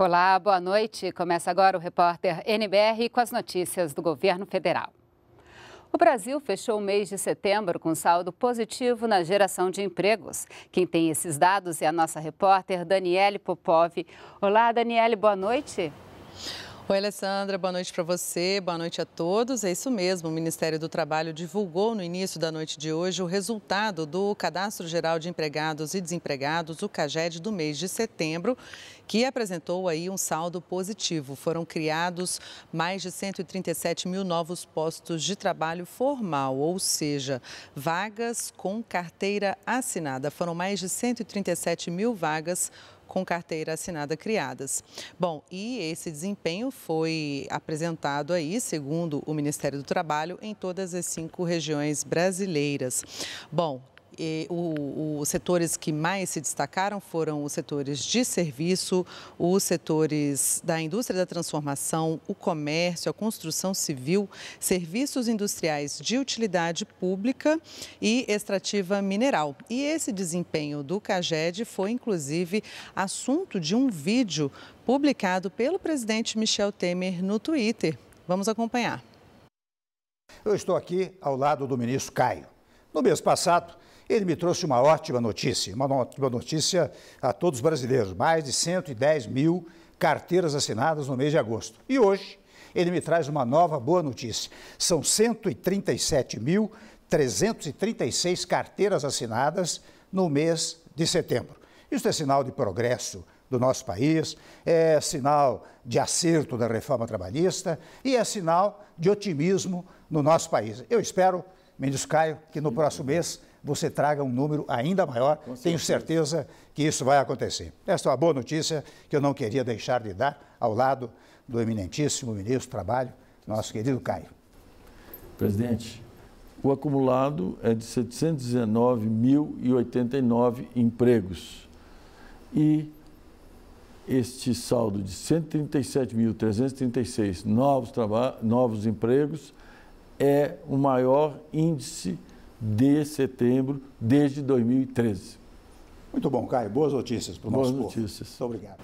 Olá, boa noite. Começa agora o repórter NBR com as notícias do governo federal. O Brasil fechou o mês de setembro com saldo positivo na geração de empregos. Quem tem esses dados é a nossa repórter Daniele Popov. Olá, Daniele, boa noite. Boa noite. Oi, Alessandra, boa noite para você, boa noite a todos. É isso mesmo, o Ministério do Trabalho divulgou no início da noite de hoje o resultado do Cadastro Geral de Empregados e Desempregados, o CAGED, do mês de setembro, que apresentou aí um saldo positivo. Foram criados mais de 137 mil novos postos de trabalho formal, ou seja, vagas com carteira assinada. Foram mais de 137 mil vagas com carteira assinada criadas. Bom, e esse desempenho foi apresentado aí, segundo o Ministério do Trabalho, em todas as cinco regiões brasileiras. Bom, os setores que mais se destacaram foram os setores de serviço, os setores da indústria da transformação, o comércio, a construção civil, serviços industriais de utilidade pública e extrativa mineral. E esse desempenho do CAGED foi, inclusive, assunto de um vídeo publicado pelo presidente Michel Temer no Twitter. Vamos acompanhar. Eu estou aqui ao lado do ministro Caio. No mês passado, ele me trouxe uma ótima notícia, uma ótima notícia a todos os brasileiros, mais de 110 mil carteiras assinadas no mês de agosto. E hoje ele me traz uma nova boa notícia, são 137.336 carteiras assinadas no mês de setembro. Isso é sinal de progresso do nosso país, é sinal de acerto da reforma trabalhista e é sinal de otimismo no nosso país. Eu espero, Mendes Caio, que no próximo mês você traga um número ainda maior. Tenho certeza que isso vai acontecer. Esta é uma boa notícia que eu não queria deixar de dar ao lado do eminentíssimo ministro do Trabalho, nosso querido Caio. Presidente, o acumulado é de 719.089 empregos. E este saldo de 137.336 novos, novos empregos é o maior índice de de setembro, desde 2013. Muito bom, Caio. Boas notícias para o nosso povo. Boas notícias. Muito obrigado.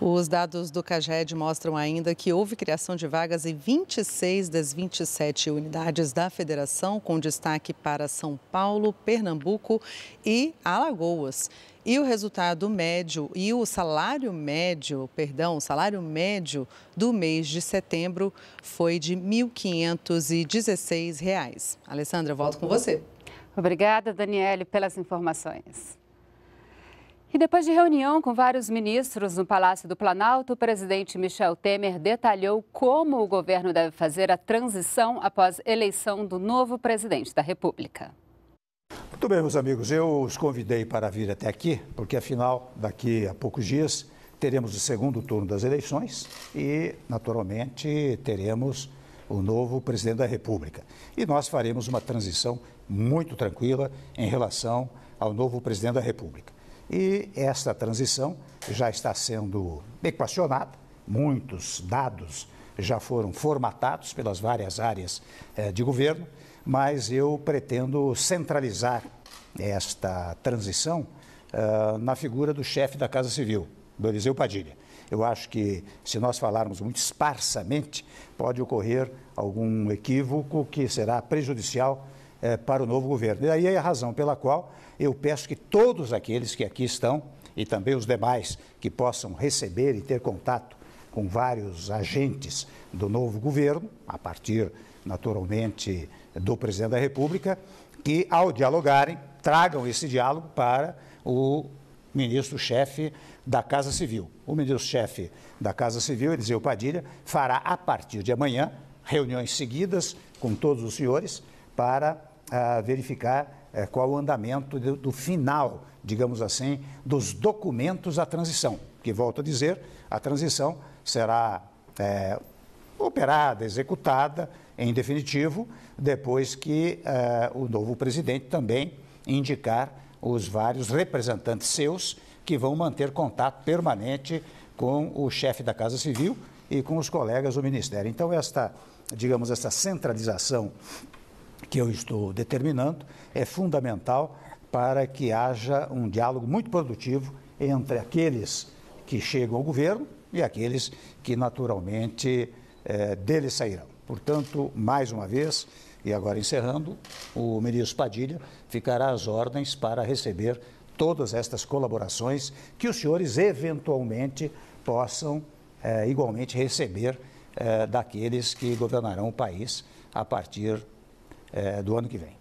Os dados do CAGED mostram ainda que houve criação de vagas em 26 das 27 unidades da federação, com destaque para São Paulo, Pernambuco e Alagoas. E o resultado médio e o salário médio, perdão, o salário médio do mês de setembro foi de R$ 1.516. Alessandra, volto com você. Obrigada, Daniele, pelas informações. E depois de reunião com vários ministros no Palácio do Planalto, o presidente Michel Temer detalhou como o governo deve fazer a transição após eleição do novo presidente da República. Muito bem, meus amigos, eu os convidei para vir até aqui, porque afinal, daqui a poucos dias, teremos o segundo turno das eleições e, naturalmente, teremos o novo presidente da República. E nós faremos uma transição muito tranquila em relação ao novo presidente da República. E esta transição já está sendo equacionada, muitos dados já foram formatados pelas várias áreas eh, de governo, mas eu pretendo centralizar esta transição ah, na figura do chefe da Casa Civil, do Eliseu Padilha. Eu acho que, se nós falarmos muito esparsamente, pode ocorrer algum equívoco que será prejudicial eh, para o novo governo. E daí é a razão pela qual eu peço que todos aqueles que aqui estão e também os demais que possam receber e ter contato com vários agentes do novo governo, a partir, naturalmente, do presidente da República, que, ao dialogarem, tragam esse diálogo para o ministro-chefe da Casa Civil. O ministro-chefe da Casa Civil, Eliseu Padilha, fará, a partir de amanhã, reuniões seguidas com todos os senhores para a verificar é, qual o andamento do, do final, digamos assim, dos documentos à transição. Que, volto a dizer, a transição será é, operada, executada, em definitivo, depois que eh, o novo presidente também indicar os vários representantes seus que vão manter contato permanente com o chefe da Casa Civil e com os colegas do Ministério. Então, esta, digamos, esta centralização que eu estou determinando é fundamental para que haja um diálogo muito produtivo entre aqueles que chegam ao governo e aqueles que naturalmente é, eh, dele sairão. Portanto, mais uma vez, e agora encerrando, o ministro Padilha ficará às ordens para receber todas estas colaborações que os senhores eventualmente possam é, igualmente receber é, daqueles que governarão o país a partir é, do ano que vem.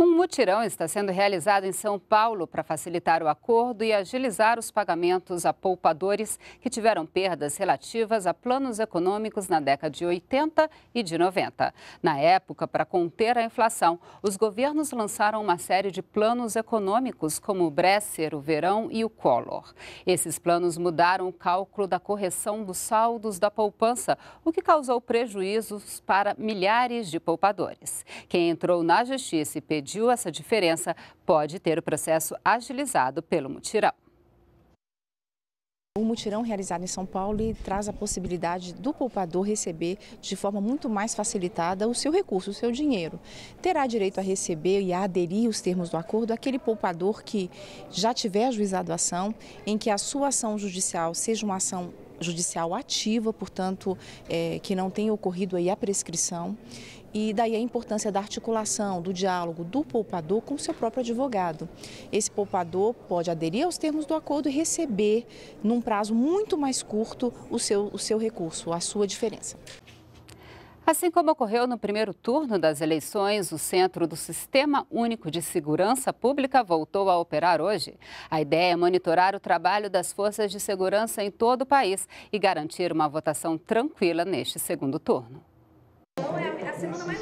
Um mutirão está sendo realizado em São Paulo para facilitar o acordo e agilizar os pagamentos a poupadores que tiveram perdas relativas a planos econômicos na década de 80 e de 90. Na época, para conter a inflação, os governos lançaram uma série de planos econômicos, como o Bresser, o Verão e o Collor. Esses planos mudaram o cálculo da correção dos saldos da poupança, o que causou prejuízos para milhares de poupadores. Quem entrou na justiça e pediu decidiu essa diferença pode ter o processo agilizado pelo mutirão. O mutirão realizado em São Paulo traz a possibilidade do poupador receber de forma muito mais facilitada o seu recurso, o seu dinheiro. Terá direito a receber e a aderir os termos do acordo aquele poupador que já tiver ajuizado a ação, em que a sua ação judicial seja uma ação judicial ativa, portanto, é, que não tenha ocorrido aí a prescrição e daí a importância da articulação, do diálogo do poupador com o seu próprio advogado. Esse poupador pode aderir aos termos do acordo e receber, num prazo muito mais curto, o seu, o seu recurso, a sua diferença. Assim como ocorreu no primeiro turno das eleições, o centro do Sistema Único de Segurança Pública voltou a operar hoje. A ideia é monitorar o trabalho das forças de segurança em todo o país e garantir uma votação tranquila neste segundo turno.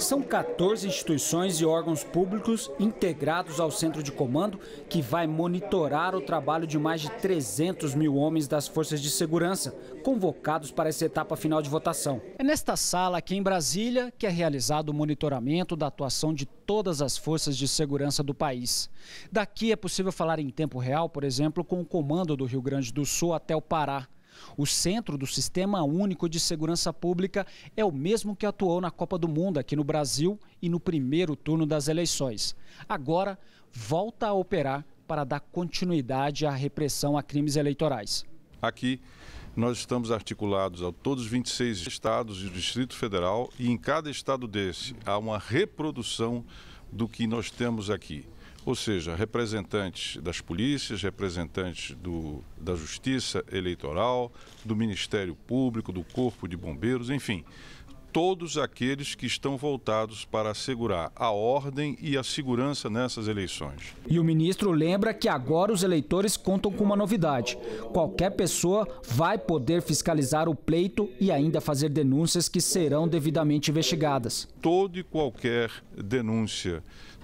São 14 instituições e órgãos públicos integrados ao centro de comando que vai monitorar o trabalho de mais de 300 mil homens das forças de segurança convocados para essa etapa final de votação. É nesta sala aqui em Brasília que é realizado o monitoramento da atuação de todas as forças de segurança do país. Daqui é possível falar em tempo real, por exemplo, com o comando do Rio Grande do Sul até o Pará. O centro do Sistema Único de Segurança Pública é o mesmo que atuou na Copa do Mundo aqui no Brasil e no primeiro turno das eleições. Agora, volta a operar para dar continuidade à repressão a crimes eleitorais. Aqui, nós estamos articulados a todos os 26 estados e Distrito Federal, e em cada estado desse há uma reprodução do que nós temos aqui. Ou seja, representantes das polícias, representantes do, da Justiça Eleitoral, do Ministério Público, do Corpo de Bombeiros, enfim, todos aqueles que estão voltados para assegurar a ordem e a segurança nessas eleições. E o ministro lembra que agora os eleitores contam com uma novidade: qualquer pessoa vai poder fiscalizar o pleito e ainda fazer denúncias que serão devidamente investigadas. Toda e qualquer denúncia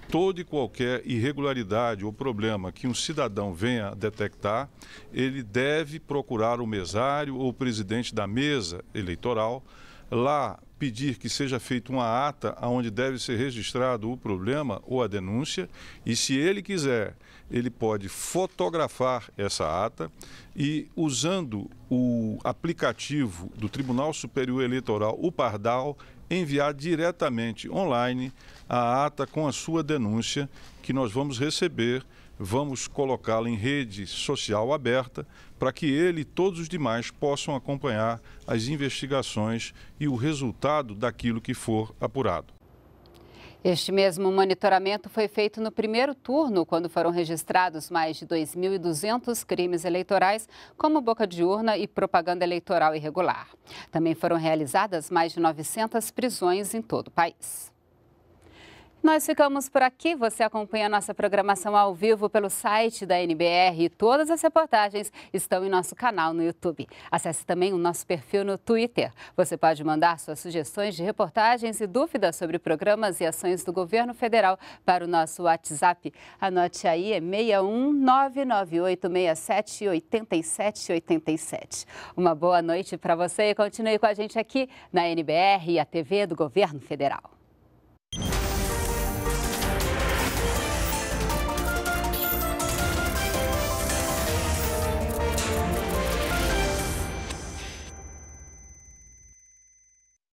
toda e qualquer irregularidade ou problema que um cidadão venha detectar, ele deve procurar o mesário ou o presidente da mesa eleitoral lá pedir que seja feita uma ata onde deve ser registrado o problema ou a denúncia, e se ele quiser, ele pode fotografar essa ata e, usando o aplicativo do Tribunal Superior Eleitoral, o Pardal, enviar diretamente online a ata com a sua denúncia, que nós vamos receber vamos colocá-lo em rede social aberta para que ele e todos os demais possam acompanhar as investigações e o resultado daquilo que for apurado. Este mesmo monitoramento foi feito no primeiro turno, quando foram registrados mais de 2.200 crimes eleitorais, como boca de urna e propaganda eleitoral irregular. Também foram realizadas mais de 900 prisões em todo o país. Nós ficamos por aqui. Você acompanha nossa programação ao vivo pelo site da NBR e todas as reportagens estão em nosso canal no YouTube. Acesse também o nosso perfil no Twitter. Você pode mandar suas sugestões de reportagens e dúvidas sobre programas e ações do governo federal para o nosso WhatsApp. Anote aí, é 61998678787. Uma boa noite para você e continue com a gente aqui na NBR e a TV do Governo Federal.